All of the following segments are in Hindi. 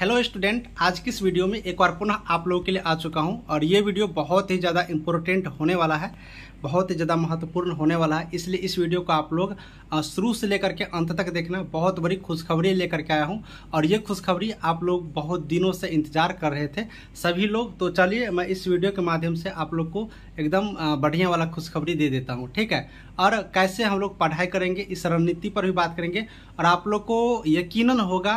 हेलो स्टूडेंट आज की इस वीडियो में एक बार पुनः आप लोगों के लिए आ चुका हूं और ये वीडियो बहुत ही ज़्यादा इम्पोर्टेंट होने वाला है बहुत ही ज़्यादा महत्वपूर्ण होने वाला है इसलिए इस वीडियो को आप लोग शुरू से लेकर के अंत तक देखना बहुत बड़ी खुशखबरी लेकर के आया हूं और ये खुशखबरी आप लोग बहुत दिनों से इंतजार कर रहे थे सभी लोग तो चलिए मैं इस वीडियो के माध्यम से आप लोग को एकदम बढ़िया वाला खुशखबरी दे देता हूँ ठीक है और कैसे हम लोग पढ़ाई करेंगे इस रणनीति पर भी बात करेंगे और आप लोग को यकीन होगा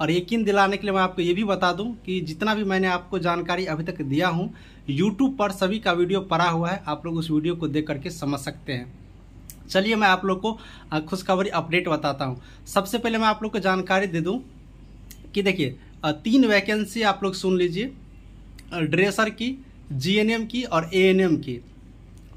और यकीन दिलाने के लिए मैं आपको ये भी बता दूं कि जितना भी मैंने आपको जानकारी अभी तक दिया हूं YouTube पर सभी का वीडियो पड़ा हुआ है आप लोग उस वीडियो को देख करके समझ सकते हैं चलिए मैं आप लोग को खुशखबरी अपडेट बताता हूँ सबसे पहले मैं आप लोग को जानकारी दे दूँ कि देखिए तीन वैकेंसी आप लोग सुन लीजिए ड्रेसर की जी की और ए की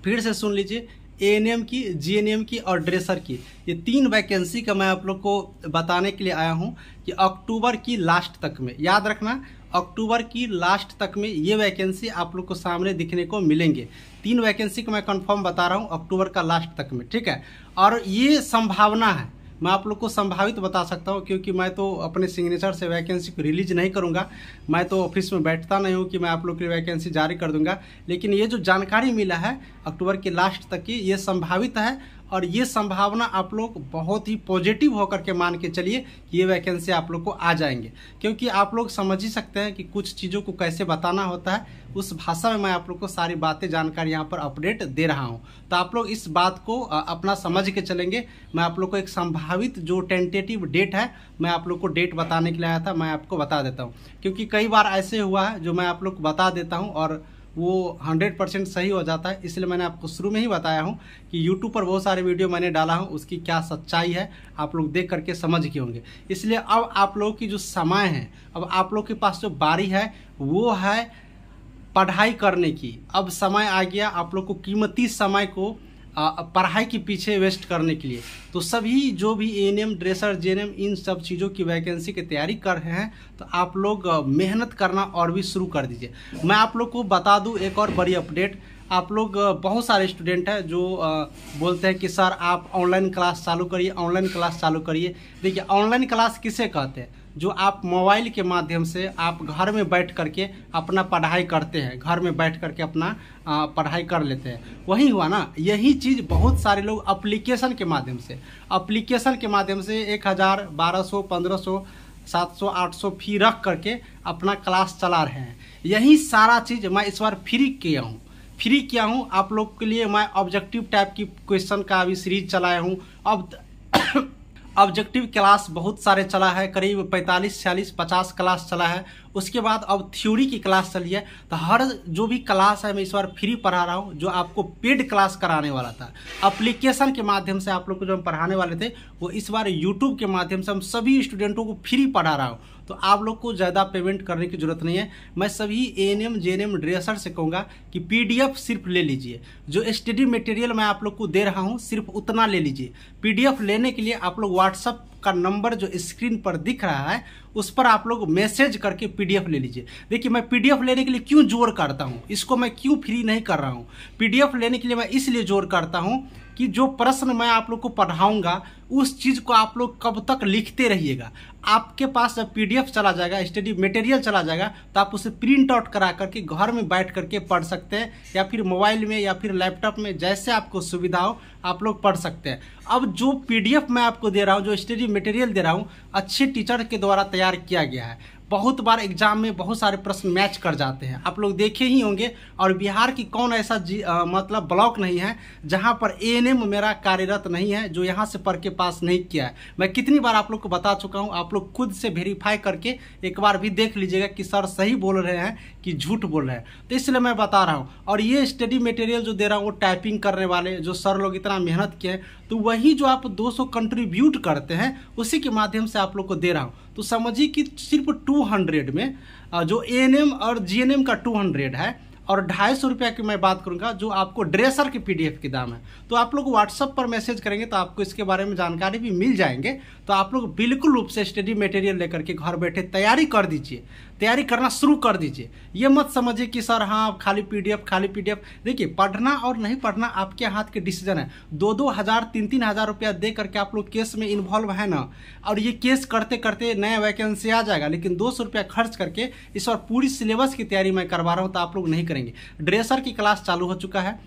फिर से सुन लीजिए ए की जी की और ड्रेसर की ये तीन वैकेंसी का मैं आप लोग को बताने के लिए आया हूँ कि अक्टूबर की लास्ट तक में याद रखना अक्टूबर की लास्ट तक में ये वैकेंसी आप लोग को सामने दिखने को मिलेंगे तीन वैकेंसी को मैं कंफर्म बता रहा हूँ अक्टूबर का लास्ट तक में ठीक है और ये संभावना है मैं आप लोग को संभावित बता सकता हूँ क्योंकि मैं तो अपने सिग्नेचर से वैकेंसी को रिलीज नहीं करूँगा मैं तो ऑफिस में बैठता नहीं हूँ कि मैं आप लोग के लिए वैकेंसी जारी कर दूँगा लेकिन ये जो जानकारी मिला है अक्टूबर के लास्ट तक की ये संभावित है और ये संभावना आप लोग बहुत ही पॉजिटिव होकर के मान के चलिए ये वैकेंसी आप लोग को आ जाएंगे क्योंकि आप लोग समझ ही सकते हैं कि कुछ चीज़ों को कैसे बताना होता है उस भाषा में मैं आप लोग को सारी बातें जानकारी यहाँ पर अपडेट दे रहा हूँ तो आप लोग इस बात को अपना समझ के चलेंगे मैं आप लोग को एक संभावित जो टेंटेटिव डेट है मैं आप लोग को डेट बताने के लिए आया था मैं आपको बता देता हूँ क्योंकि कई बार ऐसे हुआ है जो मैं आप लोग को बता देता हूँ और वो 100 परसेंट सही हो जाता है इसलिए मैंने आपको शुरू में ही बताया हूँ कि यूट्यूब पर बहुत सारे वीडियो मैंने डाला हूँ उसकी क्या सच्चाई है आप लोग देख करके समझ के होंगे इसलिए अब आप लोगों की जो समय है अब आप लोग के पास जो बारी है वो है पढ़ाई करने की अब समय आ गया आप लोग को कीमती समय को पढ़ाई के पीछे वेस्ट करने के लिए तो सभी जो भी ए ड्रेसर जे इन सब चीज़ों की वैकेंसी की तैयारी कर रहे हैं तो आप लोग मेहनत करना और भी शुरू कर दीजिए मैं आप लोग को बता दूँ एक और बड़ी अपडेट आप लोग बहुत सारे स्टूडेंट हैं जो बोलते हैं कि सर आप ऑनलाइन क्लास चालू करिए ऑनलाइन क्लास चालू करिए देखिए ऑनलाइन क्लास किसे कहते हैं जो आप मोबाइल के माध्यम से आप घर में बैठ कर के अपना पढ़ाई करते हैं घर में बैठ कर के अपना पढ़ाई कर लेते हैं वही हुआ ना यही चीज़ बहुत सारे लोग अप्लीकेशन के माध्यम से अप्लीकेशन के माध्यम से एक हज़ार बारह सौ पंद्रह सौ सात सौ आठ सौ फी रख करके अपना क्लास चला रहे हैं यही सारा चीज़ मैं इस बार फ्री किया हूँ फ्री किया हूँ आप लोग के लिए मैं ऑब्जेक्टिव टाइप की क्वेश्चन का अभी सीरीज चलाया हूँ अब ऑब्जेक्टिव क्लास बहुत सारे चला है करीब 45 छियालीस 50 क्लास चला है उसके बाद अब थ्योरी की क्लास चली है तो हर जो भी क्लास है मैं इस बार फ्री पढ़ा रहा हूँ जो आपको पेड क्लास कराने वाला था अप्लीकेशन के माध्यम से आप लोग को जो हम पढ़ाने वाले थे वो इस बार यूट्यूब के माध्यम से हम सभी स्टूडेंटों को फ्री पढ़ा रहा हूँ तो आप लोग को ज़्यादा पेमेंट करने की जरूरत नहीं है मैं सभी A N M J N M dresser से कहूँगा कि पी सिर्फ ले लीजिए जो स्टडी मटेरियल मैं आप लोग को दे रहा हूँ सिर्फ उतना ले लीजिए पी लेने के लिए आप लोग व्हाट्सअप का नंबर जो स्क्रीन पर दिख रहा है उस पर आप लोग मैसेज करके पीडीएफ ले लीजिए देखिए मैं पीडीएफ लेने के लिए क्यों जोर करता हूँ इसको मैं क्यों फ्री नहीं कर रहा हूँ पीडीएफ लेने के लिए मैं इसलिए जोर करता हूँ कि जो प्रश्न मैं आप लोग को पढ़ाऊंगा उस चीज़ को आप लोग कब तक लिखते रहिएगा आपके पास जब पीडीएफ चला जाएगा स्टडी मटेरियल चला जाएगा तो आप उसे प्रिंट आउट करा करके घर में बैठ करके पढ़ सकते हैं या फिर मोबाइल में या फिर लैपटॉप में जैसे आपको सुविधा हो आप लोग पढ़ सकते हैं अब जो पीडीएफ मैं आपको दे रहा हूँ जो स्टडी मटेरियल दे रहा हूँ अच्छे टीचर के द्वारा तैयार तैयार किया गया है बहुत बार एग्जाम में बहुत सारे प्रश्न मैच कर जाते हैं आप लोग देखे ही होंगे और बिहार की कौन ऐसा जी आ, मतलब ब्लॉक नहीं है जहां पर एम मेरा कार्यरत नहीं है जो यहां से पढ़ के पास नहीं किया है मैं कितनी बार आप लोग को बता चुका हूं आप लोग खुद से वेरीफाई करके एक बार भी देख लीजिएगा कि सर सही बोल रहे हैं कि झूठ बोल रहे हैं तो इसलिए मैं बता रहा हूँ और ये स्टडी मटेरियल जो दे रहा हूँ वो टाइपिंग करने वाले जो सर लोग इतना मेहनत किए तो वही जो आप दो कंट्रीब्यूट करते हैं उसी के माध्यम से आप लोग को दे रहा हूँ तो समझिए कि सिर्फ 200 में जो ए और जी का 200 है और ढाई सौ रुपया की मैं बात करूंगा जो आपको ड्रेसर के पीडीएफ के दाम है तो आप लोग व्हाट्सअप पर मैसेज करेंगे तो आपको इसके बारे में जानकारी भी मिल जाएंगे तो आप लोग बिल्कुल रूप से स्टडी मटेरियल लेकर के घर बैठे तैयारी कर दीजिए तैयारी करना शुरू कर दीजिए ये मत समझिए कि सर हाँ खाली पीडीएफ खाली पीडीएफ देखिए पढ़ना और नहीं पढ़ना आपके हाथ के डिसीजन है दो दो हज़ार तीन तीन हज़ार रुपया दे करके आप लोग केस में इन्वॉल्व है ना और ये केस करते करते नया वैकेंसी आ जाएगा लेकिन दो सौ रुपया खर्च करके इस बार पूरी सिलेबस की तैयारी मैं करवा रहा हूँ तो आप लोग नहीं करेंगे ड्रेसर की क्लास चालू हो चुका है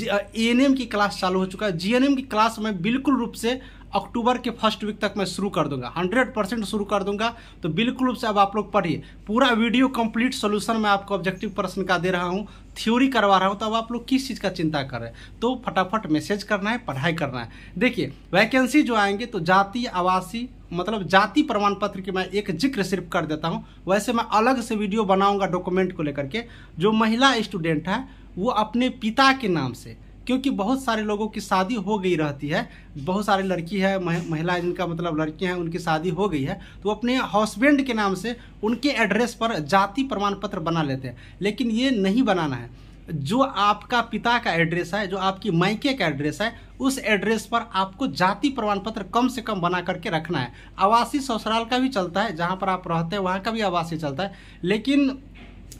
ए एन एम की क्लास चालू हो चुका है जी एन एम की क्लास मैं बिल्कुल रूप से अक्टूबर के फर्स्ट वीक तक मैं शुरू कर दूंगा हंड्रेड परसेंट शुरू कर दूंगा तो बिल्कुल रूप से अब आप लोग पढ़िए पूरा वीडियो कंप्लीट सोल्यूशन मैं आपको ऑब्जेक्टिव प्रश्न का दे रहा हूँ थ्योरी करवा रहा हूँ तो अब आप लोग किस चीज़ का चिंता कर रहे हैं तो फटाफट मैसेज करना है पढ़ाई करना है देखिए वैकेंसी जो आएंगे तो जाति आवासीय मतलब जाति प्रमाण पत्र की मैं एक जिक्र सिर्फ कर देता हूँ वैसे मैं अलग से वीडियो बनाऊंगा डॉक्यूमेंट को लेकर के जो महिला स्टूडेंट है वो अपने पिता के नाम से क्योंकि बहुत सारे लोगों की शादी हो गई रहती है बहुत सारे लड़की है मह, महिला जिनका मतलब लड़कियाँ हैं उनकी शादी हो गई है तो अपने हस्बैंड के नाम से उनके एड्रेस पर जाति प्रमाण पत्र बना लेते हैं लेकिन ये नहीं बनाना है जो आपका पिता का एड्रेस है जो आपकी मायके का एड्रेस है उस एड्रेस पर आपको जाति प्रमाण पत्र कम से कम बना करके रखना है आवासीय ससुराल का भी चलता है जहाँ पर आप रहते हैं वहाँ का भी आवासीय चलता है लेकिन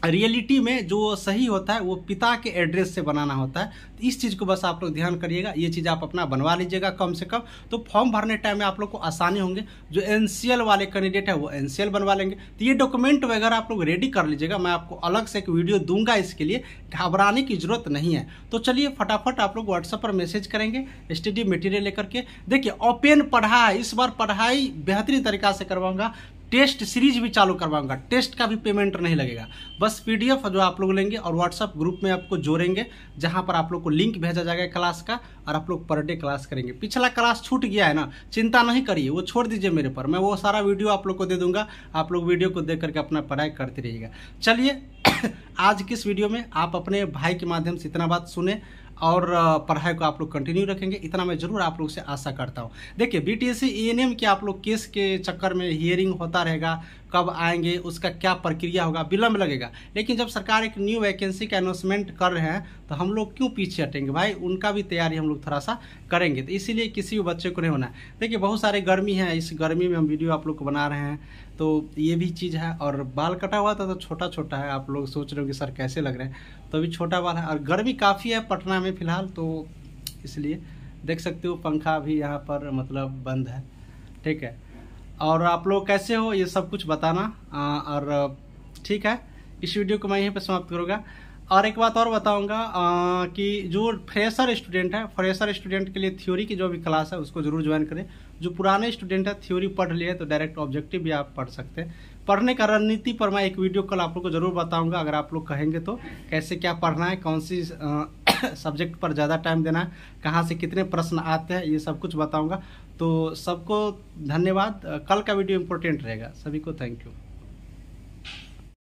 रियलिटी में जो सही होता है वो पिता के एड्रेस से बनाना होता है तो इस चीज़ को बस आप लोग ध्यान करिएगा ये चीज़ आप अपना बनवा लीजिएगा कम से कम तो फॉर्म भरने टाइम में आप लोग को आसानी होंगे जो एन वाले कैंडिडेट है वो एन बनवा लेंगे तो ये डॉक्यूमेंट वगैरह आप लोग रेडी कर लीजिएगा मैं आपको अलग से एक वीडियो दूंगा इसके लिए घबराने की जरूरत नहीं है तो चलिए फटाफट आप लोग व्हाट्सएप पर मैसेज करेंगे स्टडी मटेरियल लेकर के देखिए ओपेन पढ़ाई इस बार पढ़ाई बेहतरीन तरीका से करवाऊंगा टेस्ट सीरीज भी चालू करवाऊंगा टेस्ट का भी पेमेंट नहीं लगेगा बस पीडीएफ जो आप लोग लेंगे और व्हाट्सअप ग्रुप में आपको जोड़ेंगे जहां पर आप लोग को लिंक भेजा जाएगा क्लास का और आप लोग पर डे क्लास करेंगे पिछला क्लास छूट गया है ना चिंता नहीं करिए वो छोड़ दीजिए मेरे पर मैं वो सारा वीडियो आप लोग को दे दूंगा आप लोग वीडियो को देख करके अपना पढ़ाई करते रहिएगा चलिए आज किस वीडियो में आप अपने भाई के माध्यम से इतना बात सुने और पढ़ाई को आप लोग कंटिन्यू रखेंगे इतना मैं ज़रूर आप लोग से आशा करता हूँ देखिए बी टी e के आप लोग केस के चक्कर में हियरिंग होता रहेगा कब आएंगे उसका क्या प्रक्रिया होगा विलम्ब लगेगा लेकिन जब सरकार एक न्यू वैकेंसी का अनाउंसमेंट कर रहे हैं तो हम लोग क्यों पीछे हटेंगे भाई उनका भी तैयारी हम लोग थोड़ा सा करेंगे तो इसीलिए किसी भी बच्चे को नहीं होना देखिए बहुत सारे गर्मी है इस गर्मी में हम वीडियो आप लोग को बना रहे हैं तो ये भी चीज़ है और बाल कटा हुआ था तो छोटा छोटा है आप लोग सोच रहे हो कि सर कैसे लग रहे हैं तो अभी छोटा बाल है और गर्मी काफ़ी है पटना में में फ़िलहाल तो इसलिए देख सकते हो पंखा भी यहाँ पर मतलब बंद है ठीक है और आप लोग कैसे हो ये सब कुछ बताना आ, और ठीक है इस वीडियो को मैं यहीं पर समाप्त करूँगा और एक बात और बताऊंगा कि जो फ्रेशर स्टूडेंट है फ्रेशर स्टूडेंट के लिए थ्योरी की जो भी क्लास है उसको जरूर ज्वाइन करें जो पुराने स्टूडेंट है थ्योरी पढ़ लिए तो डायरेक्ट ऑब्जेक्टिव भी आप पढ़ सकते हैं पढ़ने का रणनीति पर मैं एक वीडियो कल आप लोग को जरूर बताऊंगा अगर आप लोग कहेंगे तो कैसे क्या पढ़ना है कौन सी आ, सब्जेक्ट पर ज़्यादा टाइम देना है कहाँ से कितने प्रश्न आते हैं ये सब कुछ बताऊँगा तो सबको धन्यवाद कल का वीडियो इम्पोर्टेंट रहेगा सभी को थैंक यू